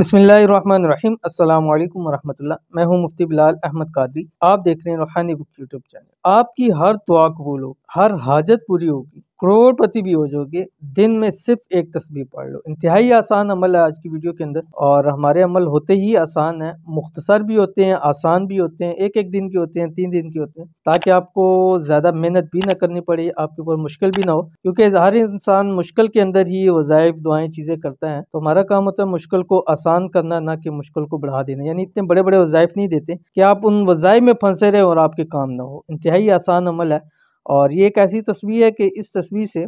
بسم اللہ الرحمن الرحیم السلام علیکم ورحمۃ اللہ میں ہوں مفتی بلال احمد قادری آپ دیکھ رہے ہیں روحانی بک یوٹیوب چینل آپ کی ہر دعا قبول ہو ہر حاجت پوری ہوگی کروڑ پتی بھی ہو گے دن میں صرف ایک تصویر پڑھ لو انتہائی آسان عمل ہے آج کی ویڈیو کے اندر اور ہمارے عمل ہوتے ہی آسان ہیں مختصر بھی ہوتے ہیں آسان بھی ہوتے ہیں ایک ایک دن کے ہوتے ہیں تین دن کے ہوتے ہیں تاکہ آپ کو زیادہ محنت بھی نہ کرنی پڑے آپ کے اوپر مشکل بھی نہ ہو کیونکہ ہر انسان مشکل کے اندر ہی وظائف دعائیں چیزیں کرتا ہے تو ہمارا کام ہوتا ہے مشکل کو آسان کرنا نہ کہ مشکل کو بڑھا دینا یعنی اتنے بڑے بڑے وظائف نہیں دیتے کہ آپ ان وظائف میں پھنسے رہے اور آپ کے کام نہ ہو انتہائی آسان عمل ہے اور یہ ایک ایسی تصویر ہے کہ اس تصویر سے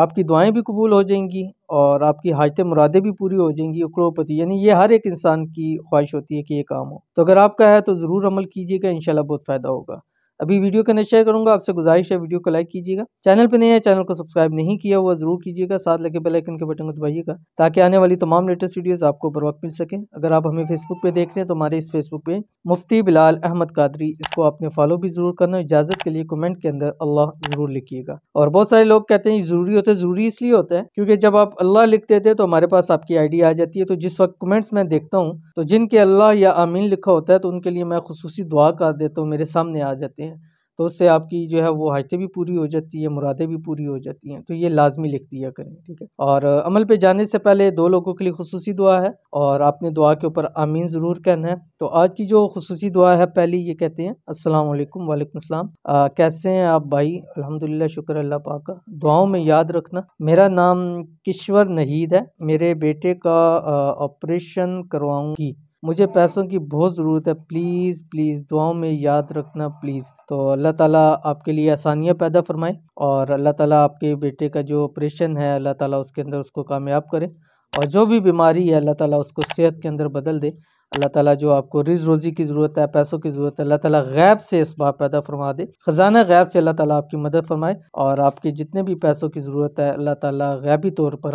آپ کی دعائیں بھی قبول ہو جائیں گی اور آپ کی حاجت مرادیں بھی پوری ہو جائیں گی اکڑوپتی یعنی یہ ہر ایک انسان کی خواہش ہوتی ہے کہ یہ کام ہو تو اگر آپ کا ہے تو ضرور عمل کیجیے گا انشاءاللہ بہت فائدہ ہوگا ابھی ویڈیو کا نشر کروں گا آپ سے گزارش ہے ویڈیو کو لائک کیجیے گا چینل پہ نہیں ہے چینل کو سبسکرائب نہیں کیا ہوا ضرور کیجیے گا ساتھ لگے بیل آئکن کے بٹن کو دبائیے گا تاکہ آنے والی تمام لیٹسٹ ویڈیوز آپ کو بروقت مل سکیں اگر آپ ہمیں فیس بک پہ دیکھ رہے ہیں تو ہمارے اس فیس بک پہ مفتی بلال احمد قادری اس کو آپ نے فالو بھی ضرور کرنا اجازت کے لیے کمنٹ کے اندر اللہ ضرور لکھیے گا اور بہت سارے لوگ کہتے ہیں ضروری ہوتا ہے ضروری اس لیے ہوتا ہے کیونکہ جب آپ اللہ لکھ دیتے تو ہمارے پاس آپ کی آئی ڈی آ جاتی ہے تو جس وقت کمنٹس میں دیکھتا ہوں تو جن کے اللہ یا آمین لکھا ہوتا ہے تو ان کے لیے میں خصوصی دعا کر دیتا ہوں میرے سامنے آ جاتے ہیں تو اس سے آپ کی جو ہے وہ حاجتیں بھی پوری ہو جاتی ہیں مرادیں بھی پوری ہو جاتی ہیں تو یہ لازمی لکھ دیا کریں ٹھیک ہے اور عمل پہ جانے سے پہلے دو لوگوں کے لیے خصوصی دعا ہے اور آپ نے دعا کے اوپر آمین ضرور کہنا ہے تو آج کی جو خصوصی دعا ہے پہلی یہ کہتے ہیں السلام علیکم وعلیکم السلام کیسے ہیں آپ بھائی الحمد شکر اللہ پاکہ دعاؤں میں یاد رکھنا میرا نام کشور نہید ہے میرے بیٹے کا آپریشن کرواؤں گی مجھے پیسوں کی بہت ضرورت ہے پلیز پلیز دعاؤں میں یاد رکھنا پلیز تو اللہ تعالیٰ آپ کے لیے آسانیاں پیدا فرمائے اور اللہ تعالیٰ آپ کے بیٹے کا جو آپریشن ہے اللہ تعالیٰ اس کے اندر اس کو کامیاب کرے اور جو بھی بیماری ہے اللہ تعالیٰ اس کو صحت کے اندر بدل دے اللہ تعالیٰ جو آپ کو رز روزی کی ضرورت ہے پیسوں کی ضرورت ہے اللہ تعالیٰ غیب سے اس بات پیدا فرما دے خزانہ غیب سے اللہ تعالیٰ آپ کی مدد فرمائے اور آپ کے جتنے بھی پیسوں کی ضرورت ہے اللہ تعالیٰ غیبی طور پر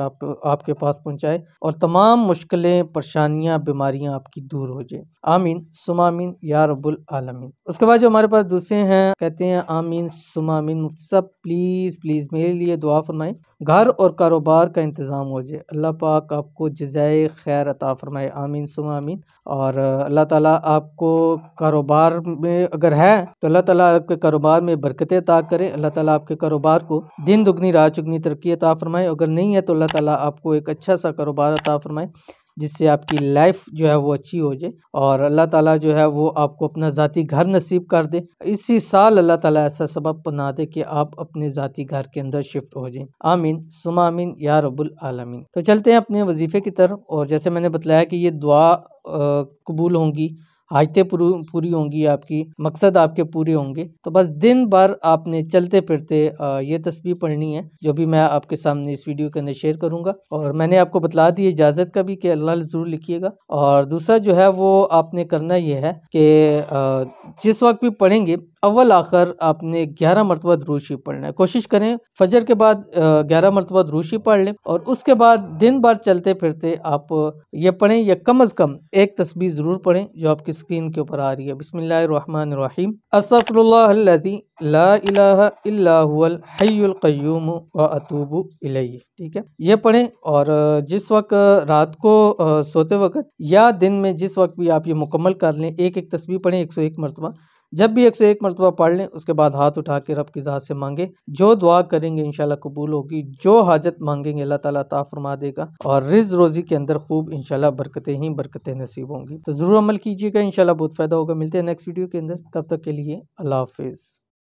آپ کے پاس پہنچائے اور تمام مشکلیں پریشانیاں بیماریاں آپ کی دور ہو جائیں آمین یا رب العالمین اس کے بعد جو ہمارے پاس دوسرے ہیں کہتے ہیں آمین سم مفتی صاحب پلیز پلیز میرے لیے دعا فرمائیں گھر اور کاروبار کا انتظام ہو جائے اللہ پاک آپ کو جزائے خیر عطا فرمائے آمین سم آمین اور اللہ تعالیٰ آپ کو کاروبار میں اگر ہے تو اللہ تعالیٰ آپ کے کاروبار میں برکتیں عطا کرے اللہ تعالیٰ آپ کے کاروبار کو دن دگنی رات چگنی ترقی عطا فرمائے اگر نہیں ہے تو اللہ تعالیٰ آپ کو ایک اچھا سا کاروبار عطا فرمائے جس سے آپ کی لائف جو ہے وہ اچھی ہو جائے اور اللہ تعالیٰ جو ہے وہ آپ کو اپنا ذاتی گھر نصیب کر دے اسی سال اللہ تعالیٰ ایسا سبب بنا دے کہ آپ اپنے ذاتی گھر کے اندر شفٹ ہو جائیں آمین سم آمین یا رب العالمین تو چلتے ہیں اپنے وظیفے کی طرف اور جیسے میں نے بتلایا کہ یہ دعا قبول ہوں گی حاجتیں پوری ہوں گی آپ کی مقصد آپ کے پورے ہوں گے تو بس دن بار آپ نے چلتے پھرتے یہ تسبیح پڑھنی ہے جو بھی میں آپ کے سامنے اس ویڈیو کے اندر شیئر کروں گا اور میں نے آپ کو بتلا دی اجازت کا بھی کہ اللہ ضرور لکھیے گا اور دوسرا جو ہے وہ آپ نے کرنا یہ ہے کہ جس وقت بھی پڑھیں گے اول آخر آپ نے گیارہ مرتبہ دروشی پڑھنا ہے کوشش کریں فجر کے بعد گیارہ مرتبہ دروشی پڑھ لیں اور اس کے بعد دن بار چلتے پھرتے آپ یہ پڑھیں یا کم از کم ایک تسبیح ضرور پڑھیں جو آپ کی اسکرین کے اوپر آ رہی ہے بسم اللہ الرحمن الرحیم اسفر اللہ الذی لا الہ الا هو الحی القیوم واتوب الیہ ٹھیک ہے یہ پڑھیں اور جس وقت رات کو سوتے وقت یا دن میں جس وقت بھی آپ یہ مکمل کر لیں ایک ایک تسبیح پڑھیں ایک سو ایک مرتبہ جب بھی ایک سو ایک مرتبہ پڑھ لیں اس کے بعد ہاتھ اٹھا کے رب کی ذات سے مانگیں جو دعا کریں گے انشاءاللہ قبول ہوگی جو حاجت مانگیں گے اللہ تعالیٰ عطا فرما دے گا اور رز روزی کے اندر خوب انشاءاللہ برکتیں ہی برکتیں نصیب ہوں گی تو ضرور عمل کیجیے گا انشاءاللہ بہت فائدہ ہوگا ملتے ہیں نیکسٹ ویڈیو کے اندر تب تک کے لیے اللہ حافظ